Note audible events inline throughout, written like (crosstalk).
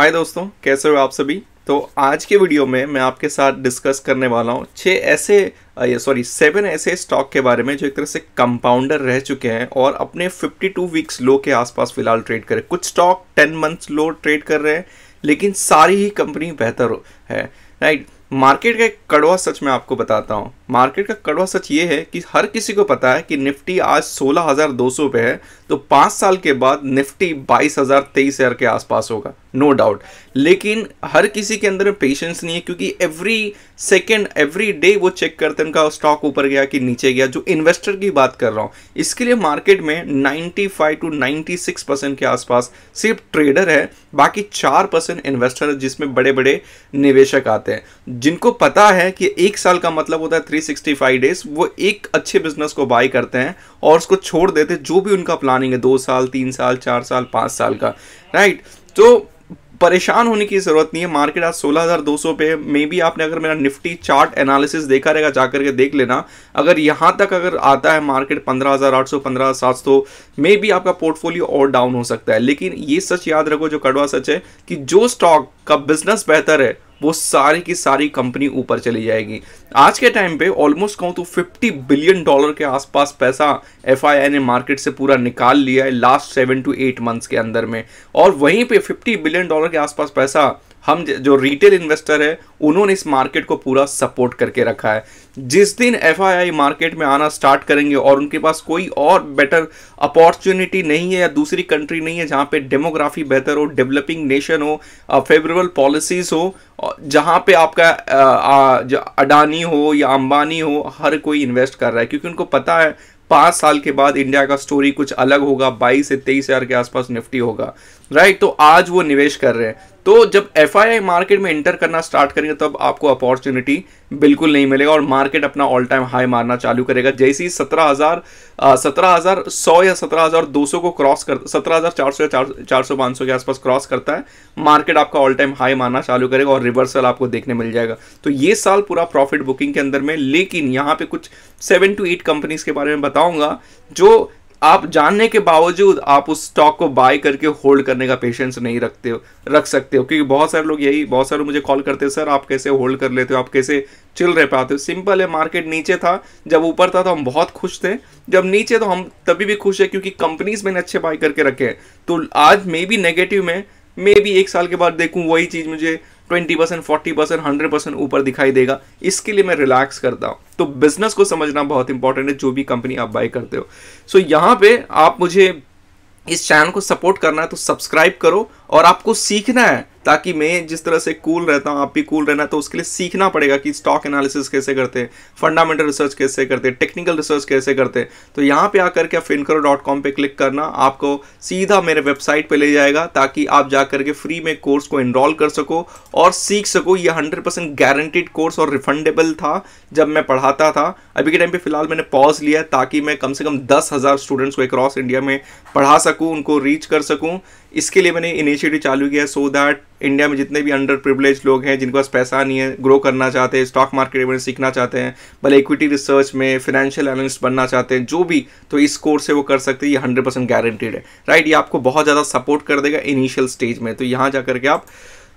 हाय दोस्तों कैसे हो आप सभी तो आज के वीडियो में मैं आपके साथ डिस्कस करने वाला हूँ छः ऐसे सॉरी सेवन ऐसे स्टॉक के बारे में जो एक तरह से कंपाउंडर रह चुके हैं और अपने 52 वीक्स लो के आसपास फिलहाल ट्रेड करें कुछ स्टॉक 10 मंथ्स लो ट्रेड कर रहे हैं लेकिन सारी ही कंपनी बेहतर है राइट मार्केट का कड़वा सच मैं आपको बताता हूँ मार्केट का कड़वा सच ये है कि हर किसी को पता है कि निफ्टी आज 16,200 पे है तो पाँच साल के बाद निफ्टी 22,023 हज़ार के आसपास होगा नो डाउट लेकिन हर किसी के अंदर पेशेंस नहीं है क्योंकि एवरी सेकेंड एवरी डे वो चेक करते हैं उनका स्टॉक ऊपर गया कि नीचे गया जो इन्वेस्टर की बात कर रहा हूँ इसके लिए मार्केट में 95 टू 96 परसेंट के आसपास सिर्फ ट्रेडर है बाकी चार परसेंट इन्वेस्टर है जिसमें बड़े बड़े निवेशक आते हैं जिनको पता है कि एक साल का मतलब होता है थ्री सिक्सटी फाइव डेज वो एक अच्छे बिजनेस को बाई करते हैं और उसको छोड़ देते जो भी उनका प्लानिंग है दो साल तीन साल चार साल पाँच साल का राइट तो परेशान होने की ज़रूरत नहीं है मार्केट आज 16,200 पे मे बी आपने अगर मेरा निफ्टी चार्ट एनालिसिस देखा रहेगा जाकर के देख लेना अगर यहाँ तक अगर आता है मार्केट 15,800 15,700 मे बी आपका पोर्टफोलियो और डाउन हो सकता है लेकिन ये सच याद रखो जो कड़वा सच है कि जो स्टॉक का बिजनेस बेहतर है वो सारी की सारी कंपनी ऊपर चली जाएगी आज के टाइम पे ऑलमोस्ट कहूँ तो 50 बिलियन डॉलर के आसपास पैसा एफ ने मार्केट से पूरा निकाल लिया है last seven to eight months के अंदर में और वहीं पे 50 बिलियन डॉलर के आसपास पैसा हम जो रिटेल इन्वेस्टर है उन्होंने इस मार्केट को पूरा सपोर्ट करके रखा है जिस दिन एफ मार्केट में आना स्टार्ट करेंगे और उनके पास कोई और बेटर अपॉर्चुनिटी नहीं है या दूसरी कंट्री नहीं है जहाँ पे डेमोग्राफी बेहतर हो डेवलपिंग नेशन हो फेवरेबल पॉलिसीज़ हो जहाँ पे आपका अडानी हो या अंबानी हो हर कोई इन्वेस्ट कर रहा है क्योंकि उनको पता है पाँच साल के बाद इंडिया का स्टोरी कुछ अलग होगा बाईस से तेईस हज़ार के आसपास निफ्टी होगा राइट तो आज वो निवेश कर रहे हैं तो जब एफ मार्केट में इंटर करना स्टार्ट करेंगे तब आपको अपॉर्चुनिटी बिल्कुल नहीं मिलेगा और मार्केट अपना ऑल टाइम हाई मारना चालू करेगा जैसे ही सत्रह हज़ार सत्रह हज़ार सौ या सत्रह हज़ार दो सौ को क्रॉस कर सत्रह हज़ार चार सौ या चार सौ पाँच सौ के आसपास क्रॉस करता है मार्केट आपका ऑल टाइम हाई मारना चालू करेगा और रिवर्सल आपको देखने मिल जाएगा तो ये साल पूरा प्रॉफिट बुकिंग के अंदर में लेकिन यहाँ पे कुछ सेवन टू एट कंपनीज के बारे में बताऊंगा जो आप जानने के बावजूद आप उस स्टॉक को बाय करके होल्ड करने का पेशेंस नहीं रखते हो रख सकते हो क्योंकि बहुत सारे लोग यही बहुत सारे लोग मुझे कॉल करते हैं सर आप कैसे होल्ड कर लेते हो आप कैसे चिल रह पाते हो सिंपल है मार्केट नीचे था जब ऊपर था तो हम बहुत खुश थे जब नीचे तो हम तभी भी खुश है क्योंकि कंपनीज मैंने अच्छे बाय करके रखे हैं तो आज मे बी नेगेटिव में मे बी एक साल के बाद देखूँ वही चीज़ मुझे twenty percent forty percent hundred percent ऊपर दिखाई देगा इसके लिए मैं रिलैक्स करता हूँ तो बिजनेस को समझना बहुत इंपॉर्टेंट है जो भी कंपनी आप बाई करते हो सो so, यहाँ पे आप मुझे इस चैनल को सपोर्ट करना है तो सब्सक्राइब करो और आपको सीखना है ताकि मैं जिस तरह से कूल cool रहता हूँ आप भी कूल cool रहना तो उसके लिए सीखना पड़ेगा कि स्टॉक एनालिसिस कैसे करते हैं फंडामेंटल रिसर्च कैसे करते हैं टेक्निकल रिसर्च कैसे करते हैं तो यहाँ पे आकर के आप फिनकरो डॉट कॉम पर क्लिक करना आपको सीधा मेरे वेबसाइट पे ले जाएगा ताकि आप जा करके फ्री में कोर्स को इनरोल कर सको और सीख सको ये हंड्रेड परसेंट गारंटेड कोर्स और रिफंडेबल था जब मैं पढ़ाता था अभी के टाइम पर फिलहाल मैंने पॉज लिया ताकि मैं कम से कम दस हज़ार स्टूडेंट्स को अक्रॉस इंडिया में पढ़ा सकूँ उनको रीच कर सकूँ इसके लिए मैंने इनिशिएटिव चालू किया सो दैट इंडिया में जितने भी अंडर प्रिवलेज लोग हैं जिनके पास पैसा नहीं है ग्रो करना चाहते हैं स्टॉक मार्केट में सीखना चाहते हैं भले इक्विटी रिसर्च में फाइनेंशियल एनालिस्ट बनना चाहते हैं जो भी तो इस कोर्स से वो कर सकते हैं ये हंड्रेड परसेंट गारंटेड है राइट ये आपको बहुत ज़्यादा सपोर्ट कर देगा इनिशियल स्टेज में तो यहाँ जा करके आप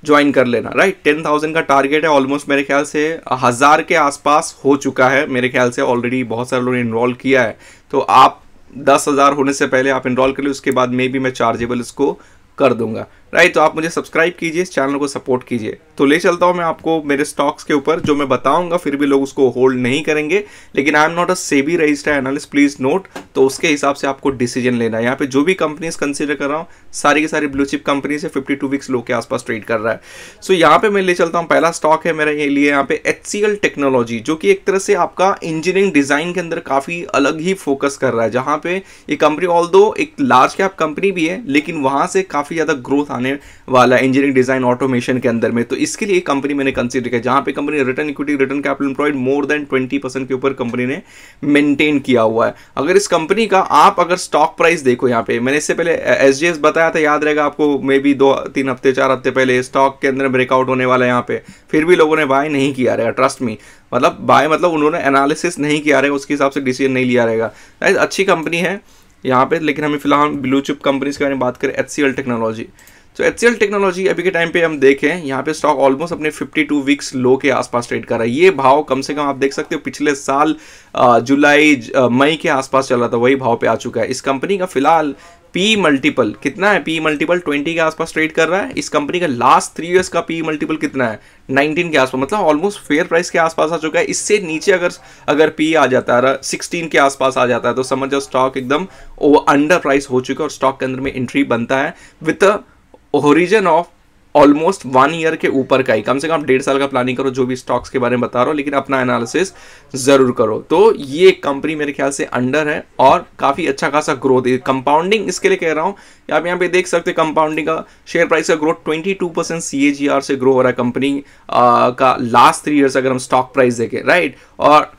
ज्वाइन कर लेना राइट टेन थाउजेंड का टारगेट है ऑलमोस्ट मेरे ख्याल से हज़ार के आसपास हो चुका है मेरे ख्याल से ऑलरेडी बहुत सारे लोगों ने इन्वॉल्व किया है तो आप दस हज़ार होने से पहले आप इनरोल कर लें उसके बाद मे भी मैं चार्जेबल इसको कर दूंगा राइट तो आप मुझे सब्सक्राइब कीजिए इस चैनल को सपोर्ट कीजिए तो ले चलता हूँ मैं आपको मेरे स्टॉक्स के ऊपर जो मैं बताऊंगा फिर भी लोग उसको होल्ड नहीं करेंगे लेकिन I am not a SEBI registered analyst please note तो उसके हिसाब से आपको डिसीजन लेना है यहाँ पे जो भी कंपनीज कंसिडर कर रहा हूँ सारी की सारी ब्लू चिप कंपनी से टू वीक्स लो के आसपास ट्रेड कर रहा है सो so, यहाँ पे मैं ले चलता हूँ पहला स्टॉक है मेरे लिए यहाँ पे एच टेक्नोलॉजी जो कि एक तरह से आपका इंजीनियरिंग डिजाइन के अंदर काफी अलग ही फोकस कर रहा है जहाँ पे ये कंपनी ऑल एक लार्ज कैप कंपनी भी है लेकिन वहां से काफी ज्यादा ग्रोथ आने आने वाला इंजीनियरिंग डिज़ाइन ऑटोमेशन के अंदर में तो इसके लिए कंपनी मैंने कंसिडर किया जहां पे company return equity return capital employed more than twenty percent के ऊपर कंपनी ने मेंटेन किया हुआ है अगर इस कंपनी का आप अगर स्टॉक प्राइस देखो यहाँ पे मैंने इससे पहले एस बताया था याद रहेगा आपको मे बी दो तीन हफ्ते चार हफ्ते पहले स्टॉक के अंदर ब्रेकआउट होने वाला है यहाँ पे फिर भी लोगों ने बाय नहीं किया रहेगा ट्रस्ट मी मतलब बाय मतलब उन्होंने एनालिसिस नहीं किया रहेगा उसके हिसाब से डिसीजन नहीं लिया रहेगा अच्छी कंपनी है यहाँ पे लेकिन हमें फिलहाल ब्लू चिप कंपनीज के बारे में बात करें एच टेक्नोलॉजी तो एच सी टेक्नोलॉजी अभी के टाइम पे हम देखें यहाँ पे स्टॉक ऑलमोस्ट अपने 52 वीक्स लो के आसपास ट्रेड कर रहा है ये भाव कम से कम आप देख सकते हो पिछले साल जुलाई मई के आसपास चल रहा था वही भाव पे आ चुका है इस कंपनी का फिलहाल पी मल्टीपल कितना है पी मल्टीपल 20 के आसपास ट्रेड कर रहा है इस कंपनी का लास्ट थ्री ईयर्स का पी मल्टीपल कितना है 19 के आसपास मतलब ऑलमोस्ट फेयर प्राइस के आसपास आ चुका है इससे नीचे अगर अगर पी आ जाता है सिक्सटीन के आसपास आ जाता है तो समझ जाओ स्टॉक एकदम अंडर प्राइस हो चुका है और स्टॉक के अंदर में एंट्री बनता है with horizon of almost one year के ऊपर का ही कम से कम डेढ़ साल का प्लानिंग करो जो भी स्टॉक्स के बारे में बता रहा हूँ लेकिन अपना एनालिसिस जरूर करो तो ये कंपनी मेरे ख्याल से अंडर है और काफ़ी अच्छा खासा ग्रोथ है कंपाउंडिंग इसके लिए कह रहा हूँ आप यहाँ पे देख सकते हैं कंपाउंडिंग का शेयर प्राइस का growth 22 percent C A G R से ग्रो हो रहा है कंपनी का लास्ट थ्री ईयर्स अगर हम स्टॉक प्राइस देखें राइट और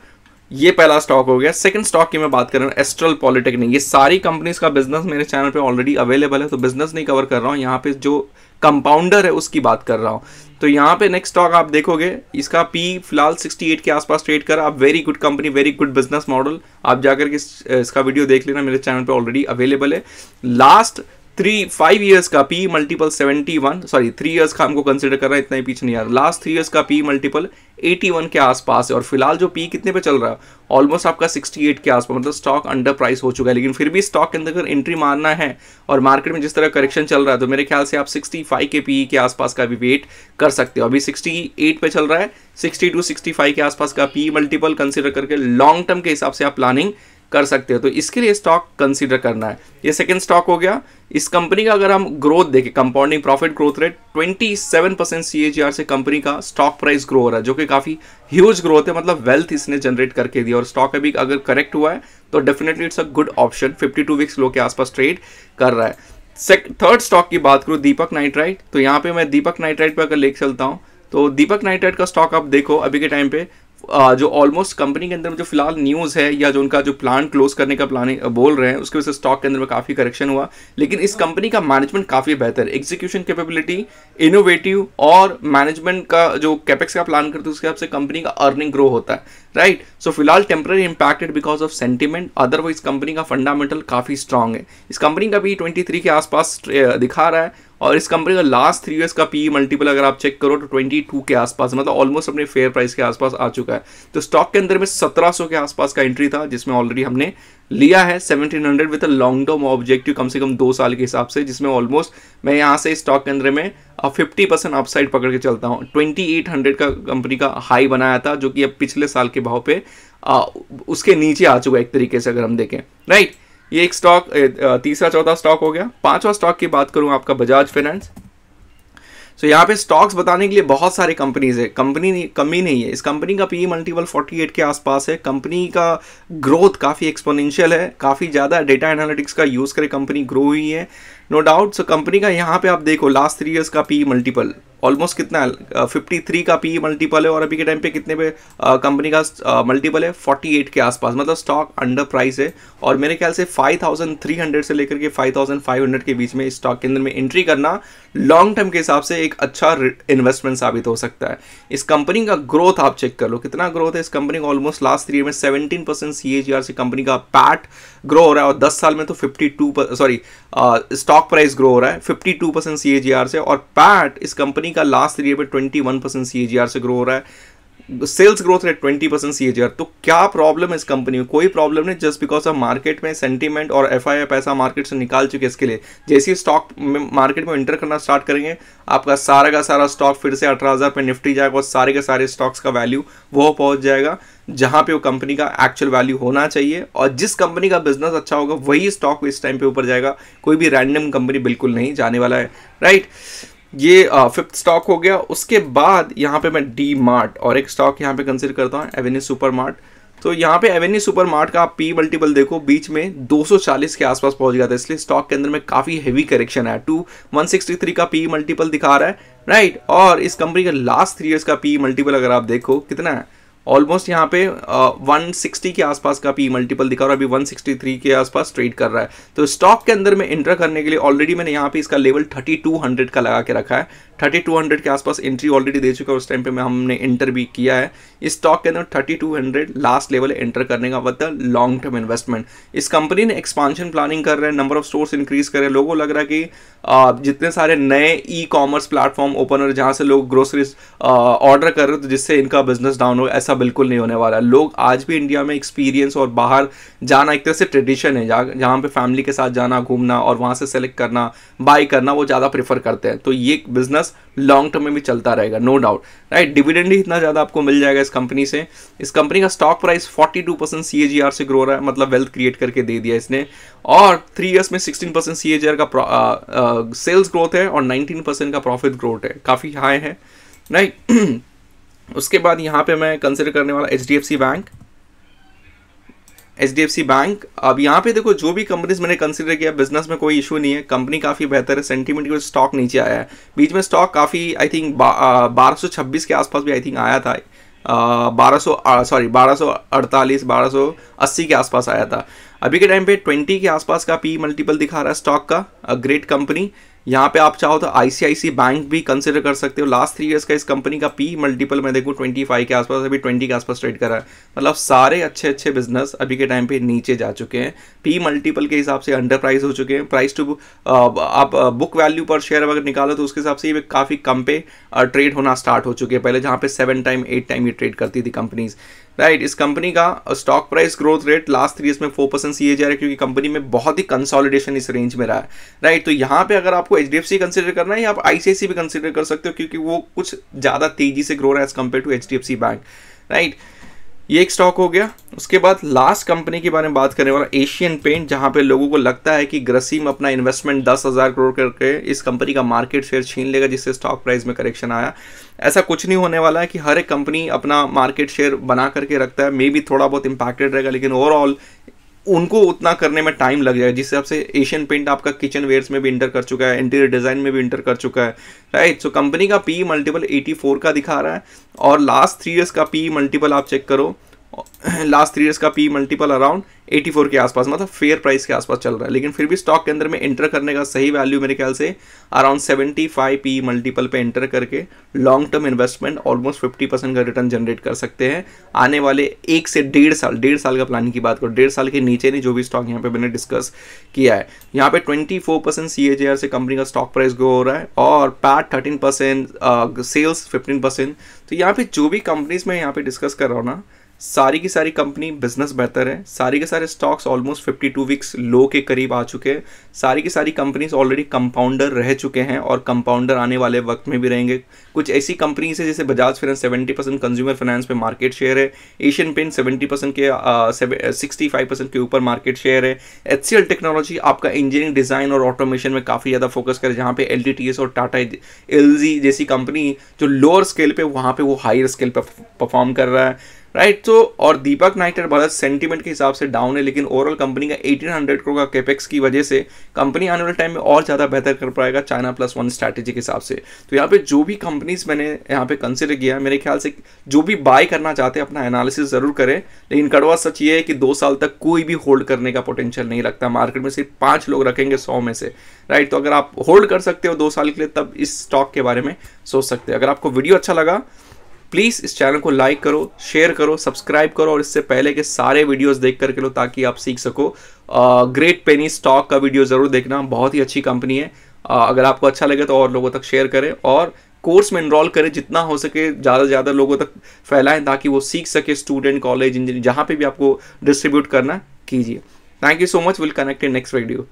ये पहला स्टॉक हो गया सेकंड स्टॉक की मैं बात कर रहा हूँ एस्ट्रल पॉलिटेक्निक ये सारी कंपनीज का बिजनेस मेरे चैनल पे ऑलरेडी अवेलेबल है तो बिजनेस नहीं कवर कर रहा हूँ यहाँ पे जो कंपाउंडर है उसकी बात कर रहा हूँ तो यहाँ पे नेक्स्ट स्टॉक आप देखोगे इसका पी फिलहाल 68 के आसपास ट्रेड कर आप very good company very good business model आप जाकर के इसका वीडियो देख लेना मेरे चैनल पे ऑलरेडी अवेलेबल है लास्ट थ्री फाइव ईयर्स का P multiple seventy one sorry three years का हमको कंसिडर करना है इतना ही पीछे नहीं आ रहा लास्ट थ्री ईयर्स का पी मल्टीपल एटी वन के आसपास है और फिलहाल जो पी कितने पे चल रहा है ऑलमोस्ट आपका सिक्सटी एट के आसपास मतलब स्टॉक अंडर प्राइस हो चुका है लेकिन फिर भी स्टॉक के अंदर एंट्री मारना है और मार्केट में जिस तरह करेक्शन चल रहा है तो मेरे ख्याल से आप सिक्सटी फाइव के पी के आसपास का भी वेट कर सकते हो अभी सिक्सटी एट पे चल रहा है सिक्सटी टू सिक्सटी फाइव के आसपास का पी मल्टीपल कंसिडर करके लॉन्ग टर्म के हिसाब से आप प्लानिंग कर सकते हो तो इसके लिए स्टॉक कंसीडर करना है ये सेकेंड स्टॉक हो गया इस कंपनी का अगर हम ग्रोथ देखें compounding profit growth rate 27 percent C से कंपनी का स्टॉक प्राइस ग्रो हो रहा है जो कि काफ़ी ह्यूज ग्रोथ है मतलब वेल्थ इसने जनरेट करके दिया और स्टॉक अभी अगर करेक्ट हुआ है तो definitely it's a good option 52 weeks low के आसपास ट्रेड कर रहा है थर्ड स्टॉक की बात करूँ दीपक नाइट्राइट तो यहाँ पे मैं दीपक नाइट्राइट पर अगर लेकर चलता हूँ तो दीपक नाइट्राइट का स्टॉक आप देखो अभी के टाइम पे जो ऑलमोस्ट कंपनी के अंदर में जो फिलहाल न्यूज़ है या जो उनका जो प्लान क्लोज करने का प्लान बोल रहे हैं उसके वजह से स्टॉक के अंदर में काफ़ी करेक्शन हुआ लेकिन इस कंपनी का मैनेजमेंट काफ़ी बेहतर एग्जीक्यूशन कैपेबिलिटी इनोवेटिव और मैनेजमेंट का जो कैपेक्स का प्लान करते हैं उसके हिसाब से कंपनी का अर्निंग ग्रो होता है राइट सो फिलहाल temporary impacted because of sentiment otherwise company का फंडामेंटल काफ़ी स्ट्रांग है इस कंपनी का भी ट्वेंटी के आसपास दिखा रहा है और इस कंपनी का लास्ट थ्री ईयर्स का पी मल्टीपल e अगर आप चेक करो तो 22 के आसपास मतलब ऑलमोस्ट अपने फेयर प्राइस के आसपास आ चुका है तो स्टॉक के अंदर में 1700 के आसपास का एंट्री था जिसमें ऑलरेडी हमने लिया है 1700 with a long term objective कम से कम दो साल के हिसाब से जिसमें ऑलमोस्ट मैं यहाँ से स्टॉक के अंदर में फिफ्टी परसेंट अपसाइड पकड़ के चलता हूँ हंड्रेड का कंपनी का हाई बनाया था जो कि अब पिछले साल के भाव पे आ, उसके नीचे आ चुका है एक तरीके से अगर हम देखें राइट right? ये एक स्टॉक तीसरा चौथा स्टॉक हो गया पांचवा स्टॉक की बात करूं आपका बजाज फाइनेंस सो यहाँ पे स्टॉक्स बताने के लिए बहुत सारे कंपनीज है कंपनी कमी नहीं है इस कंपनी का पी मल्टीपल 48 के आसपास है कंपनी का ग्रोथ काफ़ी एक्सपोनेंशियल है काफ़ी ज़्यादा डेटा एनालिटिक्स का यूज़ करके कंपनी ग्रो हुई है नो डाउट सो कंपनी का यहाँ पे आप देखो लास्ट थ्री ईयर्स का पी मल्टीपल e ऑलमोस्ट कितना फिफ्टी थ्री का पी मल्टीपल e है और अभी के टाइम पे कितने पे कंपनी का मल्टीपल है फोर्टी एट के आसपास मतलब स्टॉक अंडर प्राइस है और मेरे ख्याल से फाइव थाउजेंड थ्री हंड्रेड से लेकर के फाइव थाउजेंड फाइव हंड्रेड के बीच में स्टॉक के अंदर में एंट्री करना लॉन्ग टर्म के हिसाब से एक अच्छा इन्वेस्टमेंट साबित हो सकता है इस कंपनी का ग्रोथ आप चेक कर लो कितना ग्रोथ है इस कंपनी का ऑलमोस्ट लास्ट थ्री में सेवेंटीन परसेंट सी एच से कंपनी का पैट ग्रो हो रहा है और दस साल में तो fifty two sorry stock price grow हो रहा है फिफ्टी टू परसेंट सी से और पैट इस कंपनी का लास्ट ईयर में ट्वेंटी वन परसेंट सी से ग्रो हो रहा है sales growth rate twenty percent C तो क्या प्रॉब्लम है इस कंपनी में कोई प्रॉब्लम नहीं जस्ट बिकॉज ऑफ मार्केट में सेंटीमेंट और एफ पैसा मार्केट से निकाल चुके इसके लिए जैसे ही स्टॉक मार्केट में एंटर करना स्टार्ट करेंगे आपका सारा का सारा स्टॉक फिर से अठारह हज़ार पर निफ्टी जाएगा और सारे के सारे स्टॉक्स का वैल्यू वो पहुंच जाएगा जहां पे वो कंपनी का एक्चुअल वैल्यू होना चाहिए और जिस कंपनी का बिजनेस अच्छा होगा वही स्टॉक इस टाइम पे ऊपर जाएगा कोई भी रैंडम कंपनी बिल्कुल नहीं जाने वाला है राइट right? ये फिफ्थ स्टॉक हो गया उसके बाद यहाँ पे मैं डी मार्ट और एक स्टॉक यहाँ पे कंसिडर करता हूँ एवेन्यू सुपर मार्ट तो यहाँ पे एवेन्यू सुपर मार्ट का आप पी मल्टीपल देखो बीच में 240 के आसपास पहुंच गया था इसलिए स्टॉक के अंदर में काफ़ी हेवी करेक्शन है टू वन का पी मल्टीपल दिखा रहा है राइट और इस कंपनी का लास्ट थ्री ईयर्स का पी मल्टीपल अगर आप देखो कितना है ऑलमोस्ट यहाँ पे वन uh, सिक्सटी के आसपास का पी मल्टीपल e दिखा रहा है अभी वन सिक्सटी थ्री के आसपास ट्रेड कर रहा है तो स्टॉक के अंदर में इंटर करने के लिए ऑलरेडी मैंने यहाँ पे इसका लेवल थर्टी टू हंड्रेड का लगा के रखा है थर्टी टू हंड्रेड के आसपास एंट्री ऑलरेडी दे चुका है उस टाइम पे मैं हमने एंटर भी किया है इस स्टॉक के अंदर thirty two hundred last level enter करने का मतलब लॉन्ग टर्म इन्वेस्टमेंट इस कंपनी ने एक्सपांशन प्लानिंग कर रहे हैं नंबर ऑफ स्टोर्स इंक्रीज कर रहे हैं लोगों लग रहा है कि जितने सारे नए ई कॉमर्स प्लेटफॉर्म ओपन हो रहे जहाँ से लोग ग्रोसरीज ऑर्डर कर रहे हो तो जिससे इनका बिजनेस डाउन हो ऐसा बिल्कुल नहीं होने वाला लोग आज भी इंडिया में एक्सपीरियंस और बाहर जाना एक तरह से ट्रेडिशन है जहाँ पर फैमिली के साथ जाना घूमना और वहाँ से सेलेक्ट करना बाई करना वो ज़्यादा प्रेफर करते हैं तो ये बिजनेस पास लॉन्ग टर्म में भी चलता रहेगा नो डाउट राइट डिविडेंड ही इतना ज़्यादा आपको मिल जाएगा इस कंपनी से इस कंपनी का स्टॉक प्राइस 42 परसेंट सी से ग्रो रहा है मतलब वेल्थ क्रिएट करके दे दिया इसने और थ्री ईयर्स में 16 परसेंट सी का सेल्स ग्रोथ है और 19 परसेंट का प्रॉफिट ग्रोथ है काफ़ी हाई है राइट (clears throat) उसके बाद यहाँ पे मैं कंसिडर करने वाला H bank H D F C bank अब यहाँ पे देखो जो भी कंपनीज मैंने कंसिडर किया बिजनेस में कोई इशू नहीं है कंपनी काफ़ी बेहतर है सेंटीमेंट के स्टॉक नीचे आया है बीच में स्टॉक काफ़ी आई थिंक बारह सौ छब्बीस के आसपास भी आई थिंक आया था बारह सौ सॉरी बारह सौ अड़तालीस बारह सौ अस्सी के आसपास आया था अभी के टाइम पे ट्वेंटी के आसपास का पी मल्टीपल दिखा रहा है स्टॉक का ग्रेट कंपनी यहाँ पे आप चाहो तो आईसीआईसी बैंक भी कंसिडर कर सकते हो लास्ट थ्री इयर्स का इस कंपनी का पी मल्टीपल मैं देखूँ ट्वेंटी फाइव के आसपास अभी ट्वेंटी के आसपास ट्रेड कर रहा है मतलब सारे अच्छे अच्छे बिजनेस अभी के टाइम पे नीचे जा चुके हैं पी मल्टीपल के हिसाब से अंडर प्राइस हो चुके हैं प्राइस टू आप बुक वैल्यू पर शेयर अगर निकालो तो उसके हिसाब से ये काफ़ी कम पे ट्रेड होना स्टार्ट हो चुके हैं पहले जहाँ पे सेवन टाइम एट टाइम ये ट्रेड करती थी कंपनीज़ राइट right, इस कंपनी का stock price growth rate last three years में फोर परसेंट सी जा रहा है क्योंकि कंपनी में बहुत ही कंसोलिडेशन इस रेंज में रहा है राइट right, तो यहाँ पे अगर आपको H D F C consider करना है या आप आईसीआईसी भी कंसिडर कर सकते हो क्योंकि वो कुछ ज़्यादा तेजी से ग्रो रहा है as compared to H D F C bank right right? ये एक स्टॉक हो गया उसके बाद लास्ट कंपनी के बारे में बात करने वाला एशियन पेंट जहां पे लोगों को लगता है कि ग्रसीम अपना इन्वेस्टमेंट दस हज़ार करोड़ करके इस कंपनी का मार्केट शेयर छीन लेगा जिससे स्टॉक प्राइस में करेक्शन आया ऐसा कुछ नहीं होने वाला है कि हर एक कंपनी अपना मार्केट शेयर बना करके रखता है मे बी थोड़ा बहुत इंपैक्टेड रहेगा लेकिन ओवरऑल उनको उतना करने में टाइम लग जाएगा जिस हिसाब से एशियन पेंट आपका किचन वेयर्स में भी इंटर कर चुका है इंटीरियर डिज़ाइन में भी इंटर कर चुका है राइट सो कंपनी का पी मल्टीपल 84 का दिखा रहा है और लास्ट थ्री ईयर्स का पी मल्टीपल आप चेक करो लास्ट थ्री ईयर्स का पी मल्टीपल अराउंड 84 के आसपास मतलब फेयर प्राइस के आसपास चल रहा है लेकिन फिर भी स्टॉक के अंदर में एंटर करने का सही वैल्यू मेरे ख्याल से अराउंड 75 पी मल्टीपल पे एंटर करके long term investment almost 50 percent का रिटर्न जनरेट कर सकते हैं आने वाले एक से डेढ़ साल डेढ़ साल का प्लानिंग की बात करो डेढ़ साल के नीचे नहीं जो भी स्टॉक यहाँ पे मैंने डिस्कस किया है यहाँ पे twenty four percent C H R से कंपनी का स्टॉक प्राइस ग्रो हो रहा है और PAT thirteen percent sales fifteen percent तो यहाँ पे जो भी कंपनीज मैं यहाँ पे डिस्कस कर रहा हूँ ना सारी की सारी कंपनी बिजनेस बेहतर है सारी के सारे स्टॉक्स ऑलमोस्ट 52 वीक्स लो के करीब आ चुके हैं सारी की सारी कंपनीज ऑलरेडी कंपाउंडर रह चुके हैं और कंपाउंडर आने वाले वक्त में भी रहेंगे कुछ ऐसी कंपनीज है जैसे Bajaj finance 70 percent consumer finance में मार्केट शेयर है एशियन पेंट सेवेंटी परसेंट के सिक्सटी फाइव परसेंट के ऊपर मार्केट शेयर है एच टेक्नोलॉजी आपका इंजीनियरिंग डिज़ाइन और ऑटोमेशन में काफ़ी ज़्यादा फोकस करे जहाँ पे एल और टाटा एल जैसी कंपनी जो लोअर स्केल पर वहाँ पर वो हायर स्केल पर परफॉर्म कर रहा है राइट तो और दीपक नाइटर भारत सेंटीमेंट के हिसाब से डाउन है लेकिन ओवरऑल कंपनी का 1800 करोड़ का कैपेक्स की वजह से कंपनी आने वाले टाइम में और ज़्यादा बेहतर कर पाएगा चाइना प्लस वन स्ट्रैटेजी के हिसाब से तो यहाँ पे जो भी कंपनीज मैंने यहाँ पे कंसिडर किया मेरे ख्याल से जो भी बाय करना चाहते हैं अपना एनालिसिस ज़रूर करें लेकिन कड़वा सच ये है कि दो साल तक कोई भी होल्ड करने का पोटेंशियल नहीं लगता मार्केट में सिर्फ पाँच लोग रखेंगे सौ में से राइट तो अगर आप होल्ड कर सकते हो दो साल के लिए तब इस स्टॉक के बारे में सोच सकते हो अगर आपको वीडियो अच्छा लगा प्लीज़ इस चैनल को लाइक करो शेयर करो सब्सक्राइब करो और इससे पहले के सारे वीडियोस देख करके लो ताकि आप सीख सको ग्रेट पेनी स्टॉक का वीडियो ज़रूर देखना बहुत ही अच्छी कंपनी है uh, अगर आपको अच्छा लगे तो और लोगों तक शेयर करें और कोर्स में इनरोल करें जितना हो सके ज़्यादा से ज़्यादा लोगों तक फैलाएं ताकि वो सीख सके स्टूडेंट कॉलेज इंजीनियर जहाँ पर भी आपको डिस्ट्रीब्यूट करना कीजिए thank you so much will connect in next video